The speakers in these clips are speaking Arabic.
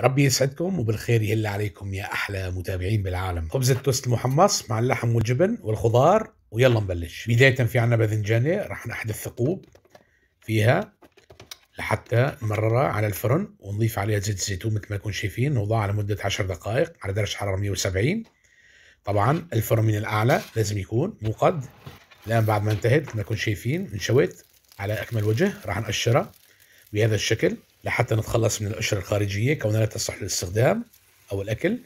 ربي يسعدكم وبالخير يهل عليكم يا احلى متابعين بالعالم خبز التوست المحمص مع اللحم والجبن والخضار ويلا نبلش بدايه في عنا باذنجانه راح نحدث ثقوب فيها لحتى نمررها على الفرن ونضيف عليها زيت الزيتون مثل ما تكون شايفين نوضعها لمده 10 دقائق على درجه حراره 170 طبعا الفرن من الاعلى لازم يكون موقد الان بعد ما انتهت مثل ما تكون شايفين انشوت على اكمل وجه راح نقشرها بهذا الشكل لحتى نتخلص من القشرة الخارجية كونها لا تصلح للاستخدام أو الأكل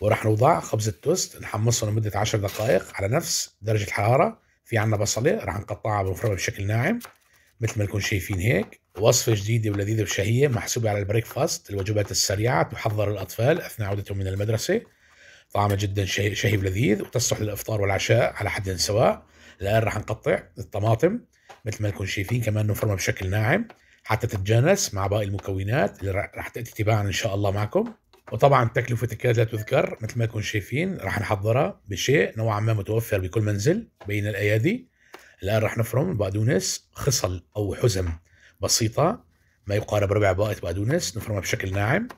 وراح نوضع خبز التوست نحمصه لمدة 10 دقائق على نفس درجة الحرارة في عنا بصلة راح نقطعها بالمفرمة بشكل ناعم مثل ما نكون شايفين هيك وصفة جديدة ولذيذة وشهية محسوبة على البريكفاست الوجبات السريعة تحضر الأطفال أثناء عودتهم من المدرسة طعمها جدا شهي ولذيذ وتصلح للإفطار والعشاء على حد سواء الآن راح نقطع الطماطم مثل ما نكون شايفين كمان نفرمها بشكل ناعم حتى تتجانس مع باقي المكونات اللي راح تاتي تباعا ان شاء الله معكم وطبعا تكلفة تكاد لا تذكر مثل ما انكم شايفين راح نحضرها بشيء نوعا ما متوفر بكل منزل بين الايادي الان راح نفرم البقدونس خصل او حزم بسيطة ما يقارب ربع باقة بقدونس نفرمها بشكل ناعم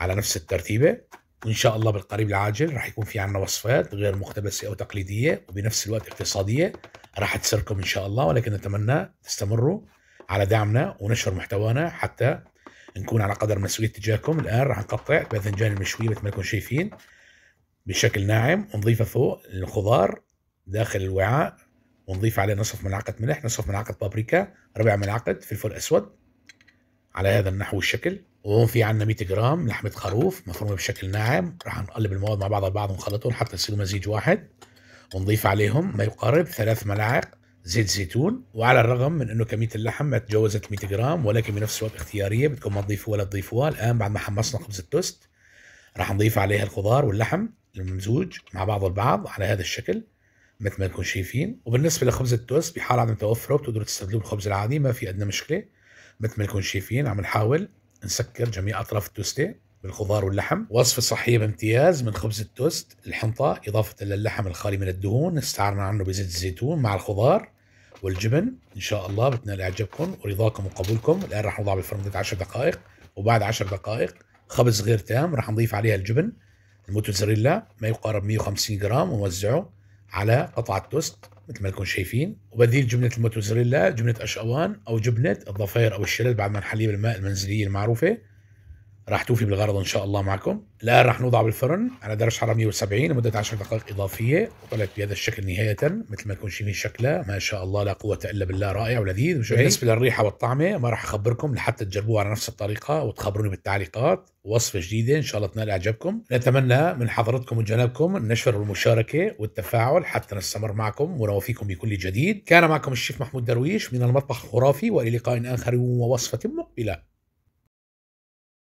على نفس الترتيبة وإن شاء الله بالقريب العاجل راح يكون في عنا وصفات غير مقتبسة أو تقليدية وبنفس الوقت اقتصادية راح تسركم إن شاء الله ولكن نتمنى تستمروا على دعمنا ونشر محتوانا حتى نكون على قدر مسؤولية تجاهكم الآن راح نقطع باذنجان المشوي مثل ما انكم شايفين بشكل ناعم ونضيفه فوق الخضار داخل الوعاء ونضيف عليه نصف ملعقة ملح نصف ملعقة بابريكا ربع ملعقة فلفل أسود على هذا النحو والشكل وهون في عندنا 100 جرام لحمة خروف مفرومة بشكل ناعم راح نقلب المواد مع بعضها البعض ونخلطهم حتى يصير مزيج واحد ونضيف عليهم ما يقارب ثلاث ملاعق زيت زيتون وعلى الرغم من انه كميه اللحم ما تجاوزت 100 جرام ولكن بنفس الوقت اختياريه بدكم ما تضيفوها ولا تضيفوها الان بعد ما حمصنا خبز التوست راح نضيف عليها الخضار واللحم الممزوج مع بعض البعض على هذا الشكل مثل ما تكون شايفين وبالنسبه لخبز التوست بحال عدم توفره بتقدروا تستخدموا بالخبز العادي ما في ادنى مشكله مثل ما تكون شايفين عم نحاول نسكر جميع اطراف التوستة بالخضار واللحم وصفة صحية بامتياز من خبز التوست الحنطة إضافة للحم الخالي من الدهون استعرنا عنه بزيت الزيتون مع الخضار والجبن إن شاء الله بتنال إعجابكم ورضاكم وقبولكم الآن راح نضعه بالفرن لمدة 10 دقائق وبعد 10 دقائق خبز غير تام راح نضيف عليها الجبن الموتزاريلا ما يقارب 150 جرام ونوزعه على قطعة توست مثل ما لكم شايفين وبديل جبنة الموتزاريلا جبنة أشقوان أو جبنة الضفير أو الشلل بعد ما نحليه بالماء المنزلية المعروفة راح توفي بالغرض ان شاء الله معكم الان راح نوضع بالفرن على درجه حراره 170 لمده 10 دقائق اضافيه وطلعت بهذا الشكل نهايه مثل ما يكون شايفين شكلها ما شاء الله لا قوه الا بالله رائع ولذيذ بالنسبه للريحه والطعمه ما راح اخبركم لحتى تجربوه على نفس الطريقه وتخبروني بالتعليقات وصفه جديده ان شاء الله تنال اعجابكم نتمنى من حضرتكم وجنابكم النشر والمشاركه والتفاعل حتى نستمر معكم ونوافيكم بكل جديد كان معكم الشيف محمود درويش من المطبخ الخرافي والى لقاء اخر ووصفه مقبله